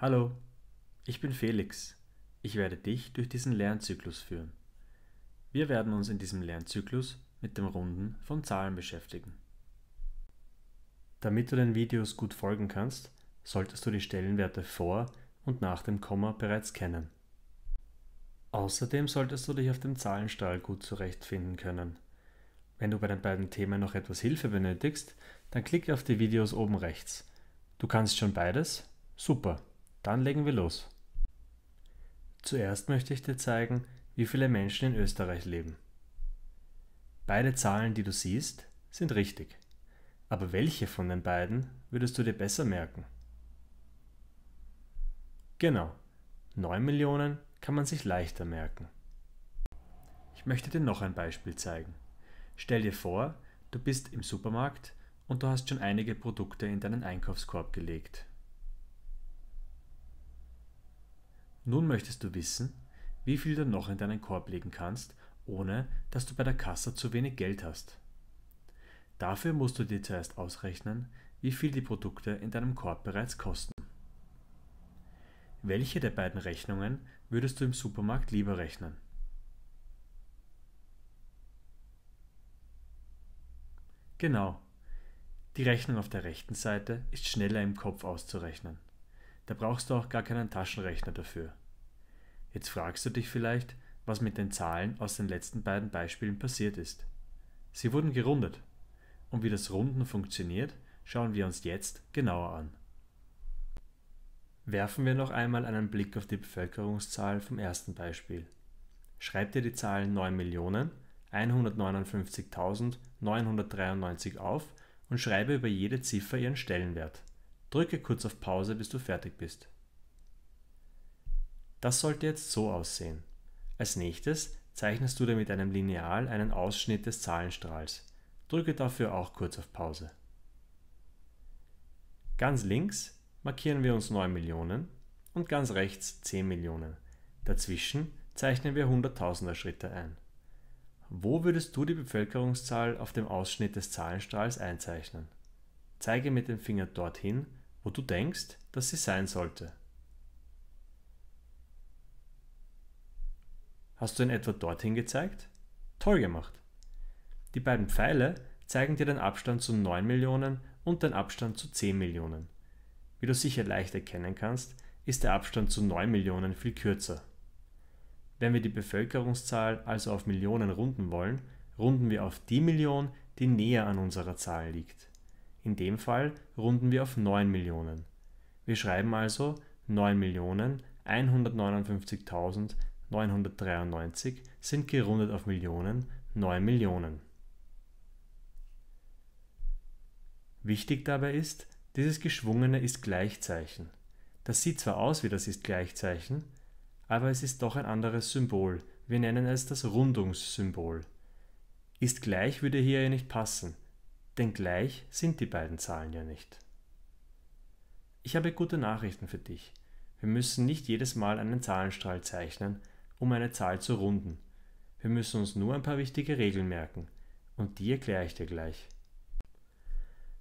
Hallo, ich bin Felix. Ich werde dich durch diesen Lernzyklus führen. Wir werden uns in diesem Lernzyklus mit dem Runden von Zahlen beschäftigen. Damit du den Videos gut folgen kannst, solltest du die Stellenwerte vor und nach dem Komma bereits kennen. Außerdem solltest du dich auf dem Zahlenstrahl gut zurechtfinden können. Wenn du bei den beiden Themen noch etwas Hilfe benötigst, dann klicke auf die Videos oben rechts. Du kannst schon beides? Super! Dann legen wir los. Zuerst möchte ich dir zeigen, wie viele Menschen in Österreich leben. Beide Zahlen, die du siehst, sind richtig. Aber welche von den beiden würdest du dir besser merken? Genau, 9 Millionen kann man sich leichter merken. Ich möchte dir noch ein Beispiel zeigen. Stell dir vor, du bist im Supermarkt und du hast schon einige Produkte in deinen Einkaufskorb gelegt. Nun möchtest du wissen, wie viel du noch in deinen Korb legen kannst, ohne dass du bei der Kasse zu wenig Geld hast. Dafür musst du dir zuerst ausrechnen, wie viel die Produkte in deinem Korb bereits kosten. Welche der beiden Rechnungen würdest du im Supermarkt lieber rechnen? Genau. Die Rechnung auf der rechten Seite ist schneller im Kopf auszurechnen. Da brauchst du auch gar keinen Taschenrechner dafür. Jetzt fragst du dich vielleicht, was mit den Zahlen aus den letzten beiden Beispielen passiert ist. Sie wurden gerundet. Und wie das Runden funktioniert, schauen wir uns jetzt genauer an. Werfen wir noch einmal einen Blick auf die Bevölkerungszahl vom ersten Beispiel. Schreib dir die Zahlen 9.159.993 auf und schreibe über jede Ziffer ihren Stellenwert. Drücke kurz auf Pause, bis du fertig bist. Das sollte jetzt so aussehen. Als nächstes zeichnest du dir mit einem Lineal einen Ausschnitt des Zahlenstrahls. Drücke dafür auch kurz auf Pause. Ganz links markieren wir uns 9 Millionen und ganz rechts 10 Millionen. Dazwischen zeichnen wir Hunderttausender Schritte ein. Wo würdest du die Bevölkerungszahl auf dem Ausschnitt des Zahlenstrahls einzeichnen? Zeige mit dem Finger dorthin, wo du denkst, dass sie sein sollte. Hast du ihn etwa dorthin gezeigt? Toll gemacht. Die beiden Pfeile zeigen dir den Abstand zu 9 Millionen und den Abstand zu 10 Millionen. Wie du sicher leicht erkennen kannst, ist der Abstand zu 9 Millionen viel kürzer. Wenn wir die Bevölkerungszahl also auf Millionen runden wollen, runden wir auf die Million, die näher an unserer Zahl liegt. In dem Fall runden wir auf 9 Millionen. Wir schreiben also 9 Millionen 159.000 993 sind gerundet auf Millionen 9 Millionen. Wichtig dabei ist, dieses geschwungene Ist-Gleichzeichen. Das sieht zwar aus wie das Ist-Gleichzeichen, aber es ist doch ein anderes Symbol. Wir nennen es das Rundungssymbol. Ist gleich würde hier ja nicht passen, denn gleich sind die beiden Zahlen ja nicht. Ich habe gute Nachrichten für dich. Wir müssen nicht jedes Mal einen Zahlenstrahl zeichnen, um eine Zahl zu runden. Wir müssen uns nur ein paar wichtige Regeln merken und die erkläre ich dir gleich.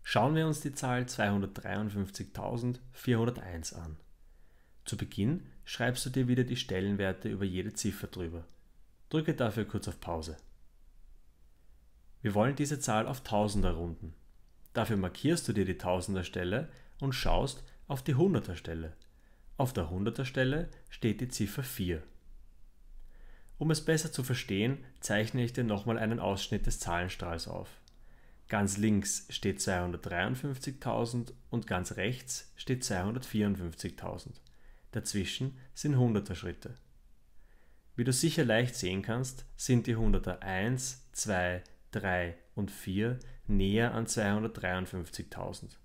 Schauen wir uns die Zahl 253.401 an. Zu Beginn schreibst du dir wieder die Stellenwerte über jede Ziffer drüber. Drücke dafür kurz auf Pause. Wir wollen diese Zahl auf Tausender runden. Dafür markierst du dir die Tausenderstelle und schaust auf die Hunderterstelle. Auf der Hunderterstelle steht die Ziffer 4. Um es besser zu verstehen, zeichne ich dir nochmal einen Ausschnitt des Zahlenstrahls auf. Ganz links steht 253.000 und ganz rechts steht 254.000. Dazwischen sind 100er Schritte. Wie du sicher leicht sehen kannst, sind die 100er 1, 2, 3 und 4 näher an 253.000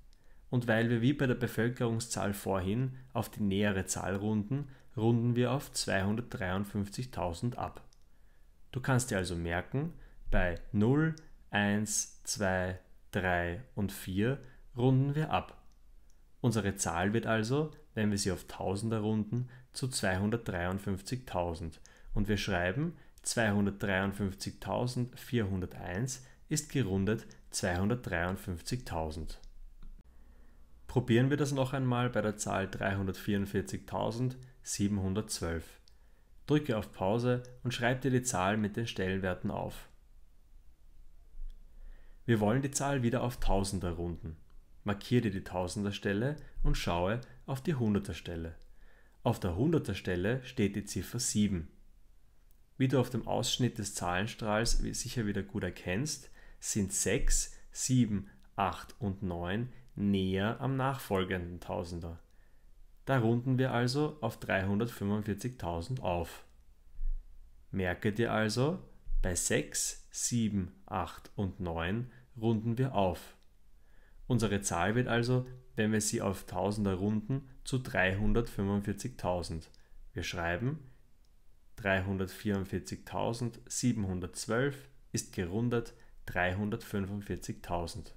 und weil wir wie bei der Bevölkerungszahl vorhin auf die nähere Zahl runden, runden wir auf 253.000 ab. Du kannst dir also merken, bei 0, 1, 2, 3 und 4 runden wir ab. Unsere Zahl wird also, wenn wir sie auf Tausender runden, zu 253.000 und wir schreiben 253.401 ist gerundet 253.000. Probieren wir das noch einmal bei der Zahl 344.712. Drücke auf Pause und schreib dir die Zahl mit den Stellenwerten auf. Wir wollen die Zahl wieder auf Tausender runden. Markiere die Tausenderstelle und schaue auf die Hunderterstelle. Auf der Hunderterstelle steht die Ziffer 7. Wie du auf dem Ausschnitt des Zahlenstrahls sicher wieder gut erkennst, sind 6, 7, 8 und 9 näher am nachfolgenden Tausender. Da runden wir also auf 345.000 auf. Merke dir also, bei 6, 7, 8 und 9 runden wir auf. Unsere Zahl wird also, wenn wir sie auf Tausender runden, zu 345.000. Wir schreiben 344.712 ist gerundet 345.000.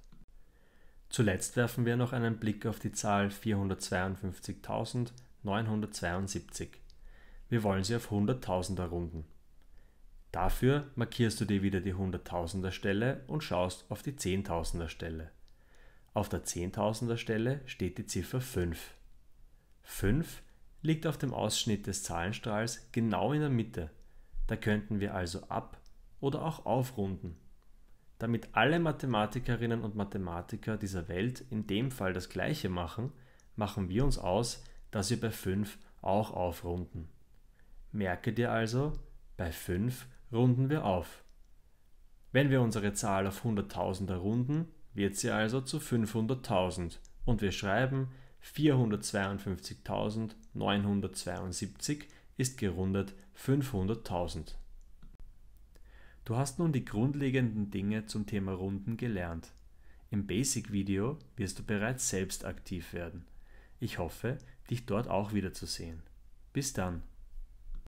Zuletzt werfen wir noch einen Blick auf die Zahl 452.972. Wir wollen sie auf 100.000 errunden. Dafür markierst du dir wieder die 100.000er Stelle und schaust auf die 10.000er Stelle. Auf der 10.000er Stelle steht die Ziffer 5. 5 liegt auf dem Ausschnitt des Zahlenstrahls genau in der Mitte. Da könnten wir also ab oder auch aufrunden. Damit alle Mathematikerinnen und Mathematiker dieser Welt in dem Fall das Gleiche machen, machen wir uns aus, dass wir bei 5 auch aufrunden. Merke dir also, bei 5 runden wir auf. Wenn wir unsere Zahl auf 100.000 errunden, wird sie also zu 500.000 und wir schreiben 452.972 ist gerundet 500.000. Du hast nun die grundlegenden Dinge zum Thema Runden gelernt. Im Basic-Video wirst du bereits selbst aktiv werden. Ich hoffe, dich dort auch wiederzusehen. Bis dann!